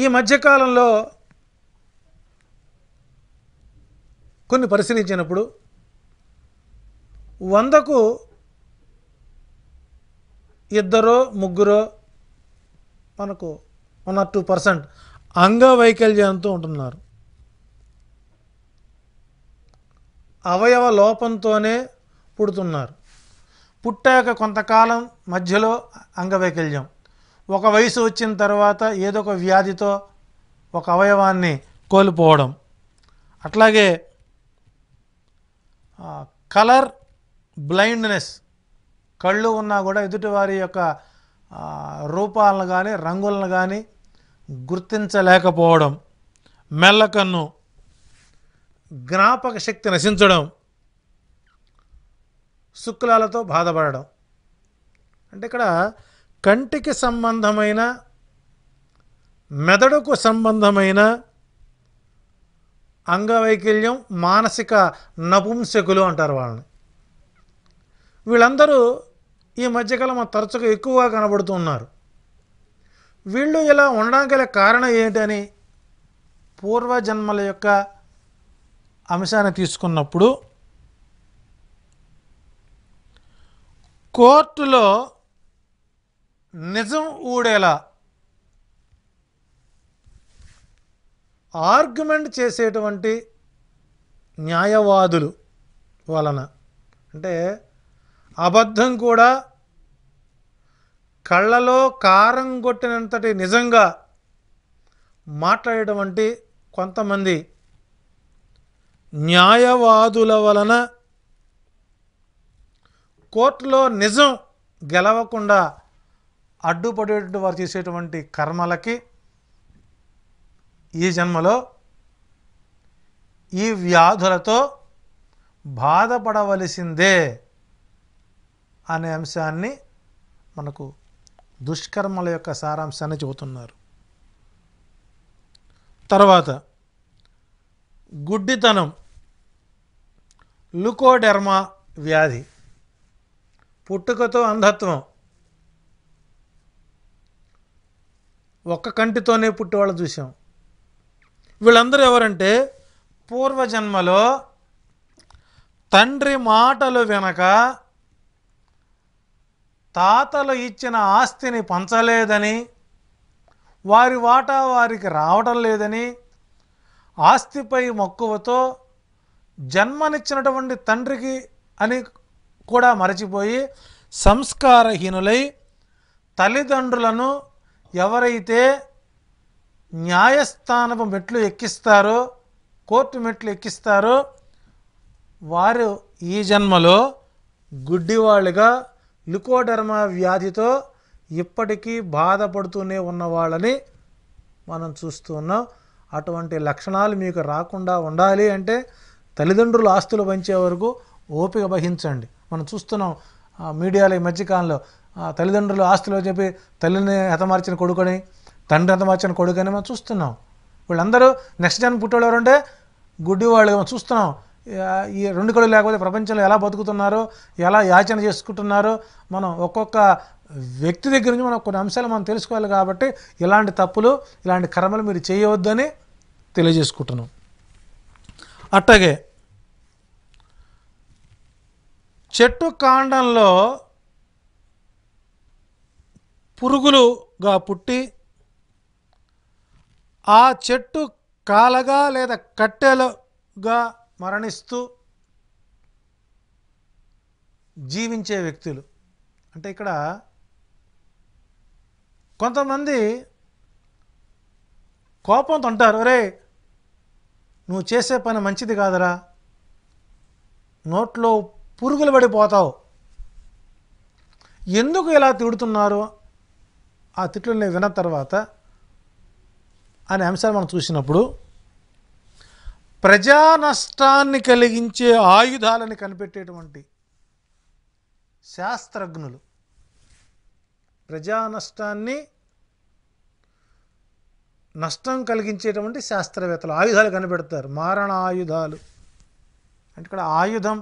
ఈ మధ్యకాలంలో కొన్ని పరిశీలించినప్పుడు వందకు ఇద్దరో ముగ్గురో మనకు వన్ ఆర్ టూ పర్సెంట్ అంగవైకల్యంతో ఉంటున్నారు అవయవ లోపంతోనే పుడుతున్నారు పుట్టాక కొంతకాలం మధ్యలో అంగవైకల్యం ఒక వయసు వచ్చిన తర్వాత ఏదో ఒక వ్యాధితో ఒక అవయవాన్ని కోల్పోవడం అట్లాగే కలర్ బ్లైండ్నెస్ కళ్ళు ఉన్నా కూడా ఎదుటివారి యొక్క రూపాలను కానీ రంగులను కానీ గుర్తించలేకపోవడం మెల్లకన్ను జ్ఞాపక శక్తి నశించడం శుక్లాలతో బాధపడడం అంటే ఇక్కడ కంటికి సంబంధమైన మెదడుకు సంబంధమైన అంగవైకల్యం మానసిక నపుంసకులు అంటారు వాళ్ళని వీళ్ళందరూ ఈ మధ్యకాలం తరచుగా ఎక్కువగా కనబడుతున్నారు వీళ్ళు ఇలా ఉండడానికి గల కారణం ఏంటని పూర్వజన్మల యొక్క అంశాన్ని తీసుకున్నప్పుడు కోర్టులో నిజం ఊడేలా ఆర్గ్యుమెంట్ చేసేటువంటి న్యాయవాదులు వలన అంటే అబద్ధం కూడా కళ్ళలో కారం కొట్టినంతటి నిజంగా మాట్లాడేటువంటి కొంతమంది న్యాయవాదుల వలన కోర్టులో నిజం గెలవకుండా అడ్డుపడేటువంటి వారు చేసేటువంటి కర్మలకి ఈ జన్మలో ఈ వ్యాధులతో బాధపడవలసిందే అనే అంశాన్ని మనకు దుష్కర్మల యొక్క సారాంశాన్ని చెబుతున్నారు తర్వాత గుడ్డితనం లుకోడెర్మా వ్యాధి పుట్టుకతో అంధత్వం ఒక్క కంటితోనే పుట్టేవాళ్ళు చూసాం వీళ్ళందరూ ఎవరంటే పూర్వజన్మలో తండ్రి మాటలు వెనక తాతలు ఇచ్చిన ఆస్తిని పంచలేదని వారి వాటా వారికి రావటం లేదని ఆస్తిపై మక్కువతో జన్మనిచ్చినటువంటి తండ్రికి అని కూడా మరచిపోయి సంస్కారహీనులై తల్లిదండ్రులను ఎవరైతే న్యాయస్థానపు మెట్లు ఎక్కిస్తారో కోర్టు మెట్లు ఎక్కిస్తారో వారు ఈ జన్మలో గుడ్డివాళ్ళుగా లికోడర్మా వ్యాధితో ఇప్పటికీ బాధపడుతూనే ఉన్నవాళ్ళని మనం చూస్తున్నాం అటువంటి లక్షణాలు మీకు రాకుండా ఉండాలి అంటే తల్లిదండ్రులు ఆస్తులు పంచే వరకు ఓపిక వహించండి మనం చూస్తున్నాం మీడియాలో ఈ మధ్యకాలంలో తల్లిదండ్రులు ఆస్తులు చెప్పి తల్లిని హతమార్చిన కొడుకుని తండ్రి హతమార్చిన కొడుకుని మనం చూస్తున్నాం వీళ్ళందరూ నెక్స్ట్ జన్ పుట్టేవాళ్ళు ఎవరంటే గుడ్డి వాళ్ళు మనం చూస్తున్నాం ఈ రెండు కళ్ళు లేకపోతే ప్రపంచంలో ఎలా బతుకుతున్నారో ఎలా యాచన చేసుకుంటున్నారో మనం ఒక్కొక్క వ్యక్తి దగ్గర నుంచి మనం కొన్ని అంశాలు మనం తెలుసుకోవాలి కాబట్టి ఇలాంటి తప్పులు ఇలాంటి కర్మలు మీరు చేయవద్దని తెలియజేసుకుంటున్నాం అట్టగే చెట్టు కాండంలో పురుగులుగా పుట్టి ఆ చెట్టు కాలగా లేదా కట్టెలుగా మరణిస్తూ జీవించే వ్యక్తులు అంటే ఇక్కడ కొంతమంది కోపంతో ఉంటారు అరే నువ్వు చేసే పని మంచిది కాదురా నోట్లో పురుగులు పడిపోతావు ఎందుకు ఇలా తిడుతున్నారు ఆ తిట్లని విన్న తర్వాత అనే అంశాలు మనం చూసినప్పుడు ప్రజా నష్టాన్ని కలిగించే ఆయుధాలని కనిపెట్టేటువంటి శాస్త్రజ్ఞులు ప్రజానష్టాన్ని నష్టం కలిగించేటువంటి శాస్త్రవేత్తలు ఆయుధాలు కనిపెడతారు మారణ ఆయుధాలు అంటే ఇక్కడ ఆయుధం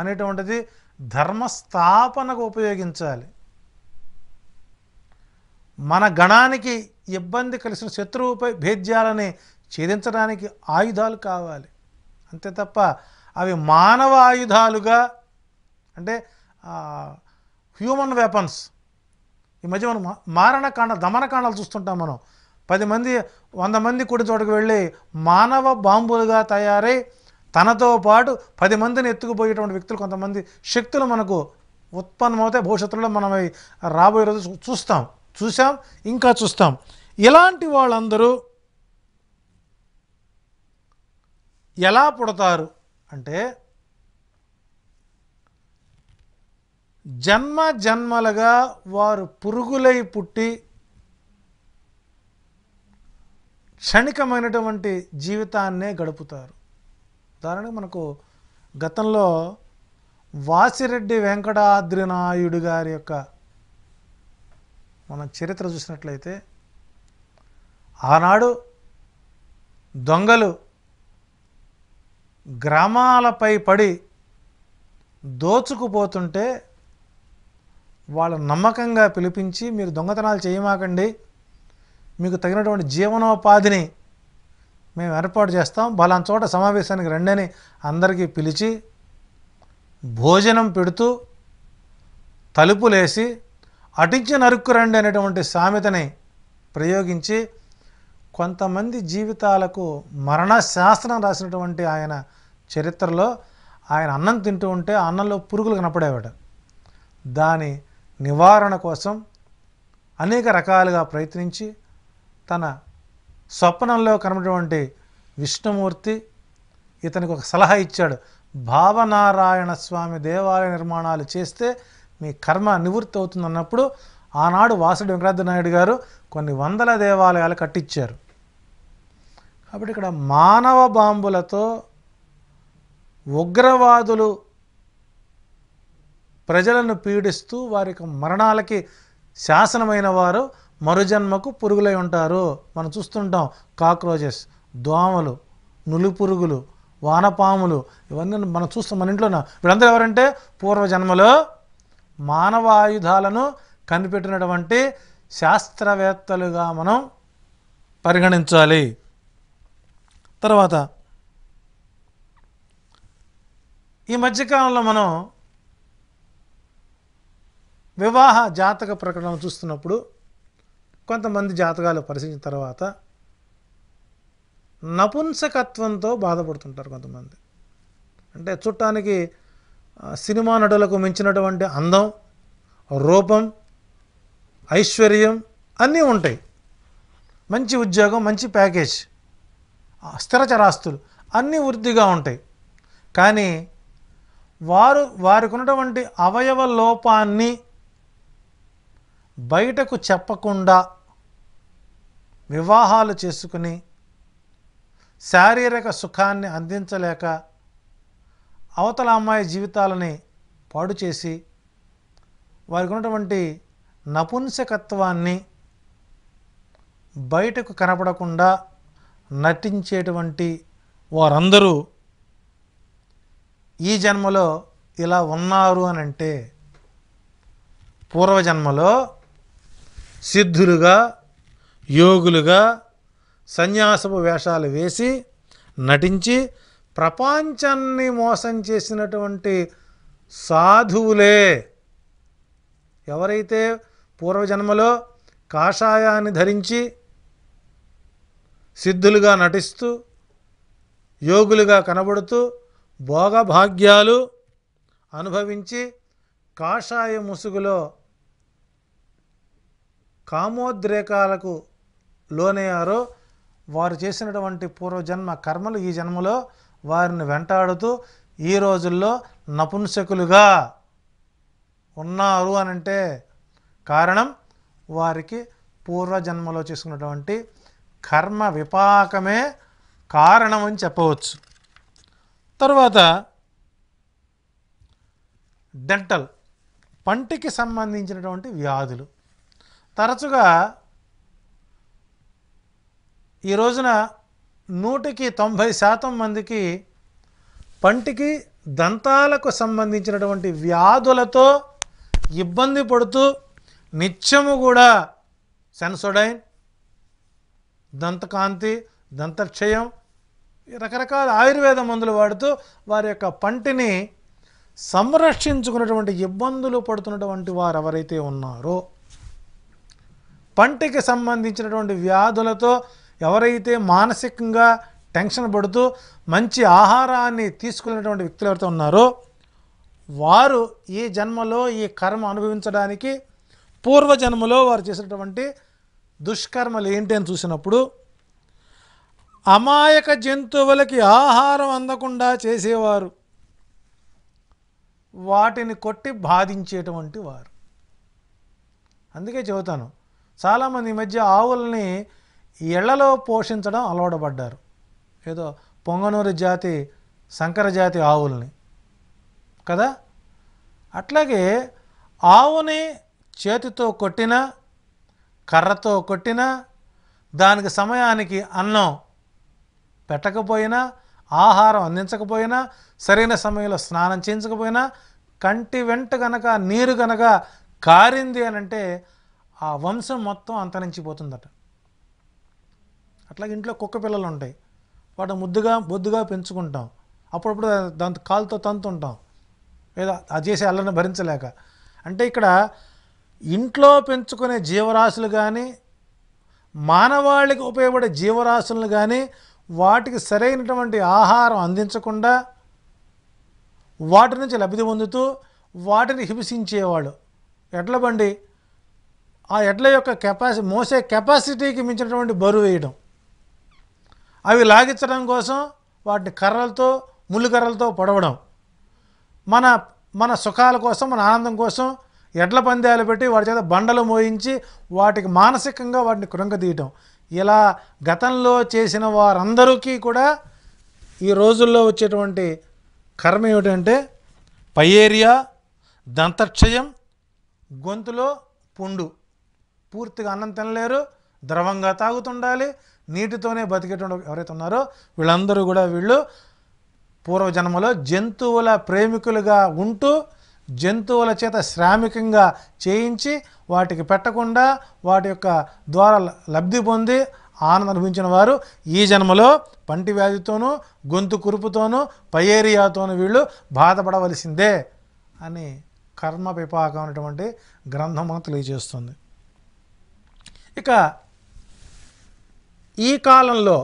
అనేటువంటిది ధర్మస్థాపనకు ఉపయోగించాలి మన గణానికి ఇబ్బంది కలిసిన శత్రువుపై భేద్యాలని ఛేదించడానికి ఆయుధాలు కావాలి అంతే తప్ప అవి మానవ ఆయుధాలుగా అంటే హ్యూమన్ వెపన్స్ ఈ మధ్య మనం మారణకాండ దమనకాండాలు చూస్తుంటాం మనం పది మంది వంద మంది కుడి చోటకు వెళ్ళి మానవ బాంబులుగా తయారై తనతో పాటు పది మందిని ఎత్తుకుపోయేటువంటి వ్యక్తులు కొంతమంది శక్తులు మనకు ఉత్పన్నమవుతాయి భవిష్యత్తులో మనం రాబోయే రోజు చూస్తాం చూసాం ఇంకా చూస్తాం ఇలాంటి వాళ్ళందరూ ఎలా పుడతారు అంటే జన్మ జన్మలుగా వారు పురుగులై పుట్టి క్షణికమైనటువంటి జీవితాన్నే గడుపుతారు ఉదాహరణకు మనకు గతంలో వాసిరెడ్డి వెంకటాద్రి నాయుడు గారి యొక్క మనం చరిత్ర చూసినట్లయితే ఆనాడు దొంగలు గ్రామాలపై పడి దోచుకుపోతుంటే వాళ్ళ నమ్మకంగా పిలిపించి మీరు దొంగతనాలు చేయమాకండి మీకు తగినటువంటి జీవనోపాధిని మేము ఏర్పాటు చేస్తాం బలాన్ చోట సమావేశానికి రండి అని అందరికీ పిలిచి భోజనం పెడుతూ తలుపులేసి అటించి నరుక్కు రండి అనేటువంటి సామెతని ప్రయోగించి కొంతమంది జీవితాలకు మరణశాస్త్రం రాసినటువంటి ఆయన చరిత్రలో ఆయన అన్నం తింటూ ఉంటే అన్నంలో పురుగులు కనపడేవాడు దాని నివారణ కోసం అనేక రకాలుగా ప్రయత్నించి తన స్వప్నంలో కనటువంటి విష్ణుమూర్తి ఇతనికి ఒక సలహా ఇచ్చాడు భావనారాయణ స్వామి దేవాలయ నిర్మాణాలు చేస్తే మీ కర్మ నివృత్తి అవుతుంది అన్నప్పుడు ఆనాడు వాసుడు వెంకటాద్రి నాయుడు గారు కొన్ని వందల దేవాలయాలు కట్టించారు కాబట్టి ఇక్కడ మానవ బాంబులతో ఉగ్రవాదులు ప్రజలను పీడిస్తూ వారి మరణాలకి శాసనమైన వారు మరుజన్మకు పురుగులై ఉంటారు మనం చూస్తుంటాం కాక్రోచెస్ దోమలు నులిపురుగులు వానపాములు ఇవన్నీ మనం చూస్తాం మన ఇంట్లోన వీళ్ళందరూ ఎవరంటే పూర్వజన్మలో మానవ ఆయుధాలను కనిపెట్టినటువంటి శాస్త్రవేత్తలుగా మనం పరిగణించాలి తర్వాత ఈ మధ్యకాలంలో మనం వివాహ జాతక ప్రకటన చూస్తున్నప్పుడు కొంతమంది జాతకాలు పరిశీలించిన తర్వాత నపుంసకత్వంతో బాధపడుతుంటారు కొంతమంది అంటే చుట్టానికి సినిమా నటులకు మించినటువంటి అందం రూపం ఐశ్వర్యం అన్నీ ఉంటాయి మంచి ఉద్యోగం మంచి ప్యాకేజ్ స్థిరచరాస్తులు అన్నీ వృద్ధిగా ఉంటాయి కానీ వారు వారికి ఉన్నటువంటి అవయవ లోపాన్ని బయటకు చెప్పకుండా వివాహాలు చేసుకుని శారీరక సుఖాన్ని అందించలేక అవతల అమ్మాయి జీవితాలని పాడు చేసి వారికి ఉన్నటువంటి నపుంసకత్వాన్ని బయటకు కనపడకుండా నటించేటువంటి వారందరూ ఈ జన్మలో ఇలా ఉన్నారు అని అంటే పూర్వజన్మలో సిద్ధులుగా యోగులుగా సన్యాసపు వేషాలు వేసి నటించి ప్రపంచాన్ని మోసం చేసినటువంటి సాధువులే ఎవరైతే పూర్వజన్మలో కాషాయాన్ని ధరించి సిద్ధులుగా నటిస్తూ యోగులుగా కనబడుతూ భోగభాగ్యాలు అనుభవించి కాషాయ ముసుగులో కామోద్రేకాలకు లోనయ్యారో వారు చేసినటువంటి పూర్వజన్మ కర్మలు ఈ జన్మలో వారిని వెంటాడుతూ ఈ రోజుల్లో నపుంసకులుగా ఉన్నారు అని అంటే కారణం వారికి పూర్వజన్మలో చేసుకున్నటువంటి కర్మ విపాకమే కారణం అని చెప్పవచ్చు తరువాత డెంటల్ పంటికి సంబంధించినటువంటి వ్యాధులు తరచుగా ఈ రోజున నూటికి తొంభై శాతం మందికి పంటికి దంతాలకు సంబంధించినటువంటి వ్యాధులతో ఇబ్బంది పడుతూ నిత్యము కూడా సెన్సోడైన్ దంతకాంతి దంతక్షయం రకరకాల ఆయుర్వేద మందులు వాడుతూ వారి యొక్క పంటిని సంరక్షించుకున్నటువంటి ఇబ్బందులు పడుతున్నటువంటి వారు ఎవరైతే ఉన్నారో పంటికి సంబంధించినటువంటి వ్యాధులతో ఎవరైతే మానసికంగా టెన్షన్ పడుతూ మంచి ఆహారాన్ని తీసుకునేటువంటి వ్యక్తులు ఎవరైతే ఉన్నారో వారు ఈ జన్మలో ఈ కర్మ అనుభవించడానికి పూర్వజన్మలో వారు చేసినటువంటి దుష్కర్మలు ఏంటి అని చూసినప్పుడు అమాయక జంతువులకి ఆహారం అందకుండా చేసేవారు వాటిని కొట్టి బాధించేటువంటి వారు అందుకే చెబుతాను చాలామంది ఈ మధ్య ఆవుల్ని ఇళ్లలో పోషించడం అలవాటుపడ్డారు ఏదో పొంగనూరి జాతి శంకర జాతి ఆవుల్ని కదా అట్లాగే ఆవుని చేతితో కొట్టినా కర్రతో కొట్టినా దానికి సమయానికి అన్నం పెట్టకపోయినా ఆహారం అందించకపోయినా సరైన సమయంలో స్నానం చేయించకపోయినా కంటి వెంట గనక నీరు గనక కారింది అని అంటే ఆ వంశం మొత్తం అంతరించిపోతుందట అట్లాగే ఇంట్లో కుక్క పిల్లలు ఉంటాయి వాటిని ముద్దుగా బొద్దుగా పెంచుకుంటాం అప్పుడప్పుడు దాని కాలుతో తంతుంటాం లేదా అది చేసే అల్లరిని భరించలేక అంటే ఇక్కడ ఇంట్లో పెంచుకునే జీవరాశులు కానీ మానవాళికి ఉపయోగపడే జీవరాశులను కానీ వాటికి సరైనటువంటి ఆహారం అందించకుండా వాటి నుంచి లబ్ధి పొందుతూ వాటిని హింసించేవాళ్ళు ఎడ్ల బండి ఆ ఎడ్ల యొక్క కెపాసి మోసే కెపాసిటీకి మించినటువంటి బరువు వేయడం అవి లాగించడం కోసం వాటిని కర్రలతో ముళ్ళుకర్రలతో పొడవడం మన మన సుఖాల కోసం మన ఆనందం కోసం ఎడ్ల పందాలు పెట్టి వాటి చేత బండలు మోయించి వాటికి మానసికంగా వాటిని కృంగదీయటం ఇలా గతంలో చేసిన వారందరికీ కూడా ఈ రోజుల్లో వచ్చేటువంటి కర్మ ఏమిటంటే పయేరియా దంతక్షయం గొంతులో పుండు పూర్తిగా అన్నం తినలేరు ద్రవంగా తాగుతుండాలి నీటితోనే బతికేటువంటి ఎవరైతే ఉన్నారో వీళ్ళందరూ కూడా వీళ్ళు పూర్వజన్మలో జంతువుల ప్రేమికులుగా ఉంటూ జంతువుల చేత శ్రామికంగా చేయించి వాటికి పెట్టకుండా వాటి యొక్క ద్వారా లబ్ధి పొంది ఆనందం అనుభవించిన వారు ఈ జన్మలో పంటి వ్యాధితోనూ గొంతు కురుపుతోనూ పయేరియాతోనూ వీళ్ళు బాధపడవలసిందే అని కర్మ పిపాకం అనేటువంటి గ్రంథం మనం తెలియజేస్తుంది ఇక ఈ కాలంలో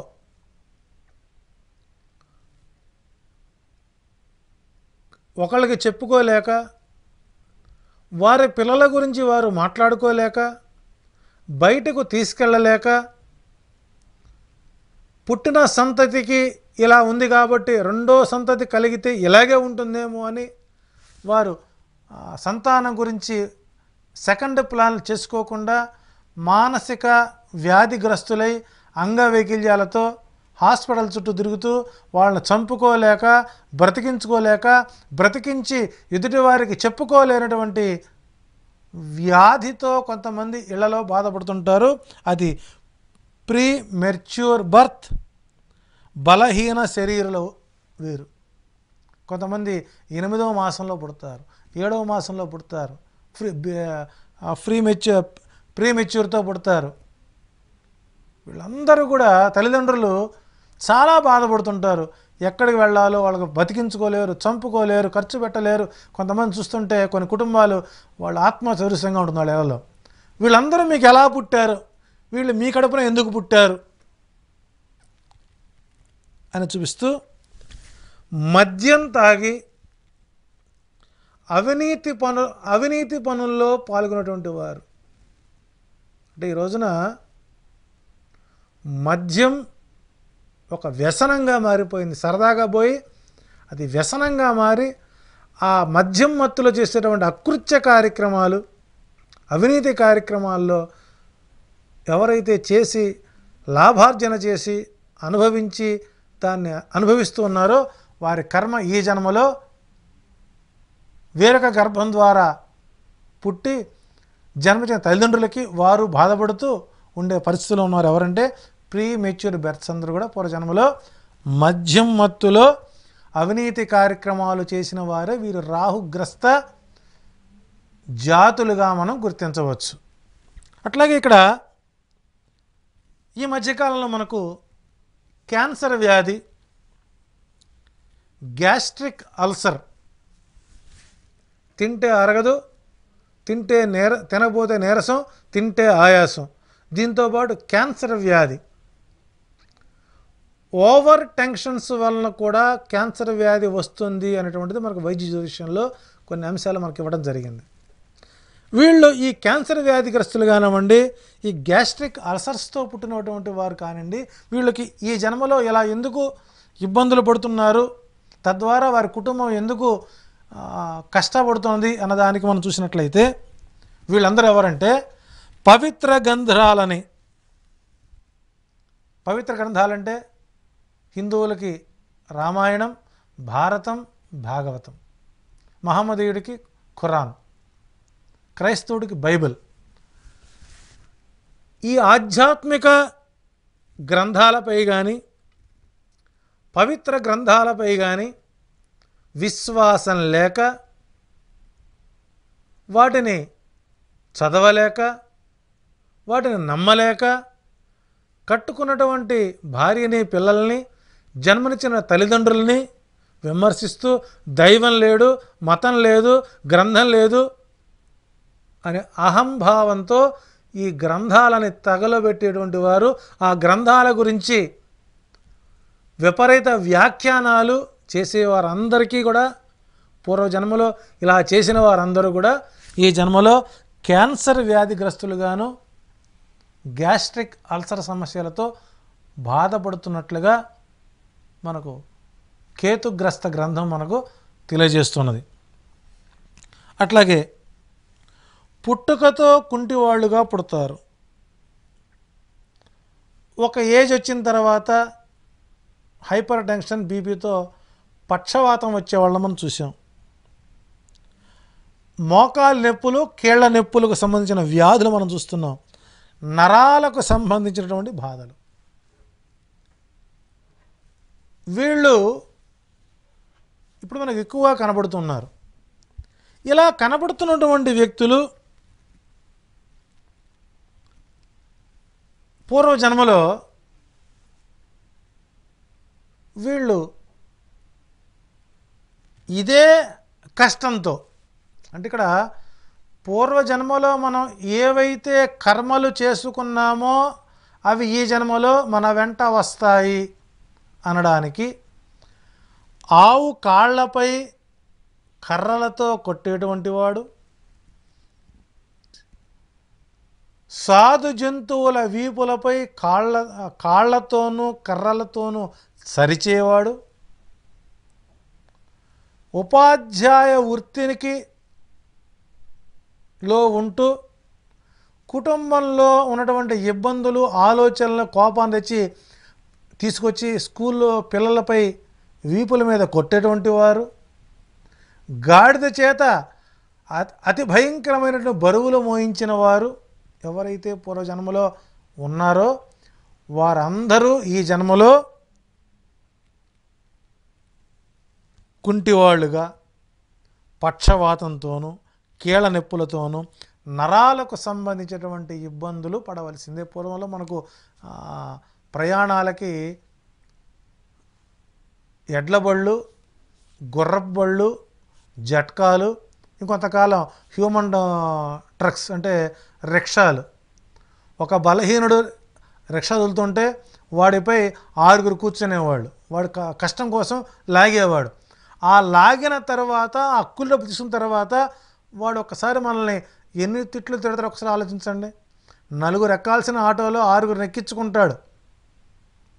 ఒకళ్ళకి చెప్పుకోలేక వారి పిల్లల గురించి వారు మాట్లాడుకోలేక బయటకు తీసుకెళ్ళలేక పుట్టిన సంతతికి ఇలా ఉంది కాబట్టి రెండో సంతతి కలిగితే ఇలాగే ఉంటుందేమో అని వారు సంతానం గురించి సెకండ్ ప్లాన్ చేసుకోకుండా మానసిక వ్యాధిగ్రస్తులై అంగవైకల్యాలతో హాస్పిటల్ చుట్టూ తిరుగుతూ వాళ్ళని చంపుకోలేక బ్రతికించుకోలేక బ్రతికించి ఎదుటివారికి చెప్పుకోలేనటువంటి వ్యాధితో కొంతమంది ఇళ్లలో బాధపడుతుంటారు అది ప్రీ మెర్చ్యూర్ బర్త్ బలహీన శరీరలో వేరు కొంతమంది ఎనిమిదవ మాసంలో పుడతారు ఏడవ మాసంలో పుడతారు ఫ్రీ ఫ్రీ మెచ్యూర్ ప్రీ మెచ్యూర్తో పుడతారు వీళ్ళందరూ కూడా తల్లిదండ్రులు చాలా బాధపడుతుంటారు ఎక్కడికి వెళ్ళాలో వాళ్ళకు బతికించుకోలేరు చంపుకోలేరు ఖర్చు పెట్టలేరు కొంతమంది చూస్తుంటే కొన్ని కుటుంబాలు వాళ్ళ ఆత్మ చౌరస్యంగా ఉంటున్నారు వాళ్ళ వీళ్ళందరూ మీకు ఎలా పుట్టారు వీళ్ళు మీ కడుపున ఎందుకు పుట్టారు అని చూపిస్తూ మద్యం తాగి అవినీతి పను అవినీతి పనుల్లో పాల్గొనేటువంటి వారు అంటే ఈ రోజున మద్యం ఒక వ్యసనంగా మారిపోయింది సరదాగా పోయి అది వ్యసనంగా మారి ఆ మద్యం మత్తులో చేసేటువంటి అకృత్య కార్యక్రమాలు అవినీతి కార్యక్రమాల్లో ఎవరైతే చేసి లాభార్జన చేసి అనుభవించి దాన్ని అనుభవిస్తూ ఉన్నారో వారి కర్మ ఈ జన్మలో వేరొక గర్భం ద్వారా పుట్టి జన్మించిన తల్లిదండ్రులకి వారు బాధపడుతూ ఉండే పరిస్థితుల్లో ఉన్నారు ఎవరంటే ప్రీ మెచ్యూర్ బెర్త్స్ అందరూ కూడా పూర్వజన్మలో మద్యం మత్తులో అవినీతి కార్యక్రమాలు చేసిన వారు వీరు రాహుగ్రస్త జాతులుగా మనం గుర్తించవచ్చు అట్లాగే ఇక్కడ ఈ మధ్యకాలంలో మనకు క్యాన్సర్ వ్యాధి గ్యాస్ట్రిక్ అల్సర్ తింటే అరగదు తింటే నేర తినబోతే నీరసం తింటే ఆయాసం దీంతోపాటు క్యాన్సర్ వ్యాధి ఓవర్ టెన్షన్స్ వలన కూడా క్యాన్సర్ వ్యాధి వస్తుంది అనేటువంటిది మనకు వైద్య జ్యోతిష్యంలో కొన్ని అంశాలు మనకి ఇవ్వడం జరిగింది వీళ్ళు ఈ క్యాన్సర్ వ్యాధిగ్రస్తులు కానివ్వండి ఈ గ్యాస్ట్రిక్ అల్సర్స్తో పుట్టినటువంటి వారు కానివ్వండి వీళ్ళకి ఈ జన్మలో ఇలా ఎందుకు ఇబ్బందులు పడుతున్నారు తద్వారా వారి కుటుంబం ఎందుకు కష్టపడుతోంది అన్నదానికి మనం చూసినట్లయితే వీళ్ళందరూ ఎవరంటే పవిత్ర గంధాలని పవిత్ర గ్రంథాలంటే హిందువులకి రామాయణం భారతం భాగవతం మహమ్మదీయుడికి ఖురాన్ క్రైస్తవుడికి బైబిల్ ఈ ఆధ్యాత్మిక గ్రంథాలపై కానీ పవిత్ర గ్రంథాలపై కానీ విశ్వాసం లేక వాటిని చదవలేక వాటిని నమ్మలేక కట్టుకున్నటువంటి భార్యని పిల్లల్ని జన్మనిచ్చిన తల్లిదండ్రుల్ని విమర్శిస్తూ దైవం లేడు మతం లేదు గ్రంథం లేదు అనే అహంభావంతో ఈ గ్రంథాలని తగలబెట్టేటువంటి వారు ఆ గ్రంథాల గురించి విపరీత వ్యాఖ్యానాలు చేసేవారందరికీ కూడా పూర్వజన్మలో ఇలా చేసిన వారందరూ కూడా ఈ జన్మలో క్యాన్సర్ వ్యాధిగ్రస్తులుగాను గ్యాస్ట్రిక్ అల్సర్ సమస్యలతో బాధపడుతున్నట్లుగా మనకు కేతుగ్రస్త గ్రంథం మనకు తెలియజేస్తున్నది అట్లాగే పుట్టుకతో కుంటివాళ్ళుగా పుడతారు ఒక ఏజ్ వచ్చిన తర్వాత హైపర్ టెన్షన్ బీపీతో పక్షవాతం వచ్చేవాళ్ళం మనం చూసాం మోకాలు నొప్పులు కీళ్ళ నొప్పులకు సంబంధించిన వ్యాధులు మనం చూస్తున్నాం నరాలకు సంబంధించినటువంటి బాధలు వీళ్ళు ఇప్పుడు మనకు ఎక్కువగా కనబడుతున్నారు ఇలా కనబడుతున్నటువంటి వ్యక్తులు పూర్వ వీళ్ళు ఇదే కష్టంతో అంటే ఇక్కడ పూర్వజన్మలో మనం ఏవైతే కర్మలు చేసుకున్నామో అవి ఈ జన్మలో మన వెంట వస్తాయి అనడానికి ఆవు కాళ్లపై కర్రలతో కొట్టేటువంటి వాడు సాధు జంతువుల వీపులపై కాళ్ళ కాళ్లతోనూ కర్రలతోనూ సరిచేవాడు ఉపాధ్యాయ వృత్తినికి లో ఉంటూ కుటుంబంలో ఉన్నటువంటి ఇబ్బందులు ఆలోచనలు కోపాన్ని తెచ్చి తీసుకొచ్చి స్కూల్లో పిల్లలపై వీపుల మీద కొట్టేటువంటి వారు గాడిద చేత అతి భయంకరమైనటువంటి బరువులు మోయించిన వారు ఎవరైతే పూర్వజన్మలో ఉన్నారో వారందరూ ఈ జన్మలో కుంటివాళ్ళుగా పక్షవాతంతోనూ కీళ్ళ నొప్పులతోనూ నరాలకు సంబంధించినటువంటి ఇబ్బందులు పడవలసిందే పూర్వంలో మనకు ప్రయాణాలకి ఎడ్ల బళ్ళు గుర్రబళ్ళు జట్కాలు ఇంకొంతకాలం హ్యూమన్ ట్రక్స్ అంటే రిక్షాలు ఒక బలహీనుడు రిక్షా వదులుతుంటే వాడిపై ఆరుగురు కూర్చునేవాళ్ళు వాడు కష్టం కోసం లాగేవాడు ఆ లాగిన తర్వాత ఆ అక్కులు తీసుకున్న తర్వాత వాడు ఒక్కసారి మనల్ని ఎన్ని తిట్లు తిడతారు ఒకసారి ఆలోచించండి నలుగురు ఎక్కాల్సిన ఆటోలో ఆరుగురు ఎక్కించుకుంటాడు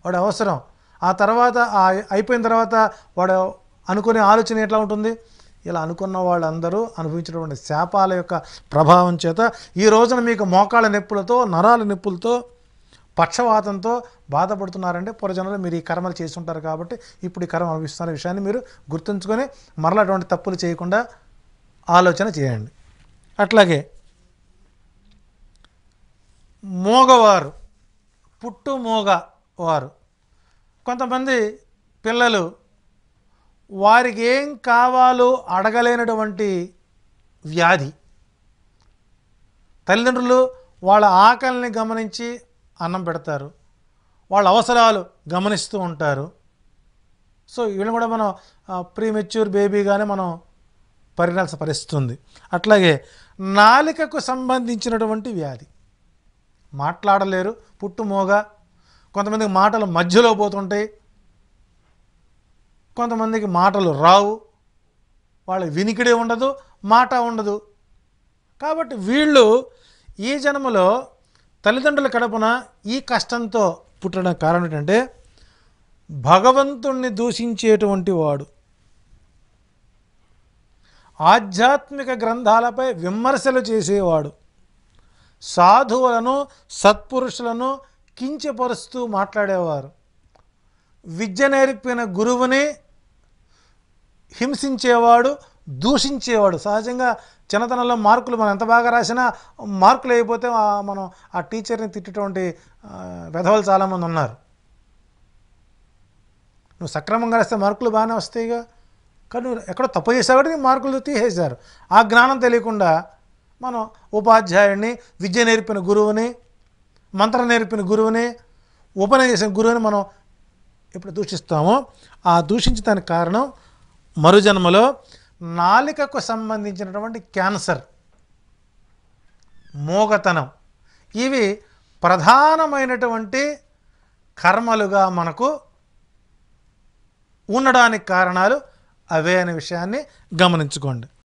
వాడు అవసరం ఆ తర్వాత అయిపోయిన తర్వాత వాడు అనుకునే ఆలోచన ఎట్లా ఉంటుంది ఇలా అనుకున్న వాళ్ళందరూ అనుభవించినటువంటి శాపాల యొక్క ప్రభావం చేత ఈ రోజున మీకు మోకాళ్ళ నొప్పులతో నరాల నొప్పులతో పక్షవాతంతో బాధపడుతున్నారంటే పొరజనులు మీరు ఈ కర్మలు చేస్తుంటారు కాబట్టి ఇప్పుడు ఈ కర్మ అనుభవిస్తున్న విషయాన్ని మీరు గుర్తుంచుకొని మరలా అటువంటి తప్పులు చేయకుండా ఆలోచన చేయండి అట్లాగే మోగవారు పుట్టు మోగ వారు కొంతమంది పిల్లలు వారికి ఏం కావాలో అడగలేనటువంటి వ్యాధి తల్లిదండ్రులు వాళ్ళ ఆకలిని గమనించి అన్నం పెడతారు వాళ్ళ అవసరాలు గమనిస్తూ ఉంటారు సో వీళ్ళు కూడా మనం ప్రీమెచ్యూర్ బేబీగానే మనం పరిణాసపరుస్తుంది అట్లాగే నాలికకు సంబంధించినటువంటి వ్యాధి మాట్లాడలేరు పుట్టుమోగ కొంతమందికి మాటలు మధ్యలో పోతుంటాయి కొంతమందికి మాటలు రావు వాళ్ళ వినికిడే ఉండదు మాట ఉండదు కాబట్టి వీళ్ళు ఈ జన్మలో తల్లిదండ్రుల కడపన ఈ కష్టంతో పుట్టడం కారణం ఏంటంటే భగవంతుణ్ణి దూషించేటువంటి వాడు ఆధ్యాత్మిక గ్రంథాలపై విమర్శలు చేసేవాడు సాధువులను సత్పురుషులను కించపరుస్తూ మాట్లాడేవారు విద్య నేర్పిన గురువుని హింసించేవాడు దూషించేవాడు సహజంగా చిన్నతనంలో మార్కులు మనం ఎంత బాగా రాసినా మార్కులు అయిపోతే మనం ఆ టీచర్ని తిట్టేటువంటి వెధవలు చాలామంది ఉన్నారు నువ్వు సక్రమంగా రాస్తే మార్కులు బాగానే వస్తాయిగా కానీ నువ్వు ఎక్కడో తప్పు చేసావు మార్కులు తీసేశారు ఆ జ్ఞానం తెలియకుండా మనం ఉపాధ్యాయుడిని విద్య నేర్పిన గురువుని మంత్రం నేర్పిన గురువుని ఉపనయం చేసిన గురువుని మనం ఎప్పుడు దూషిస్తామో ఆ దూషించడానికి కారణం మరుజన్మలో నాలికకు సంబంధించినటువంటి క్యాన్సర్ మోగతనం ఇవి ప్రధానమైనటువంటి కర్మలుగా మనకు ఉండడానికి కారణాలు అవే అనే విషయాన్ని గమనించుకోండి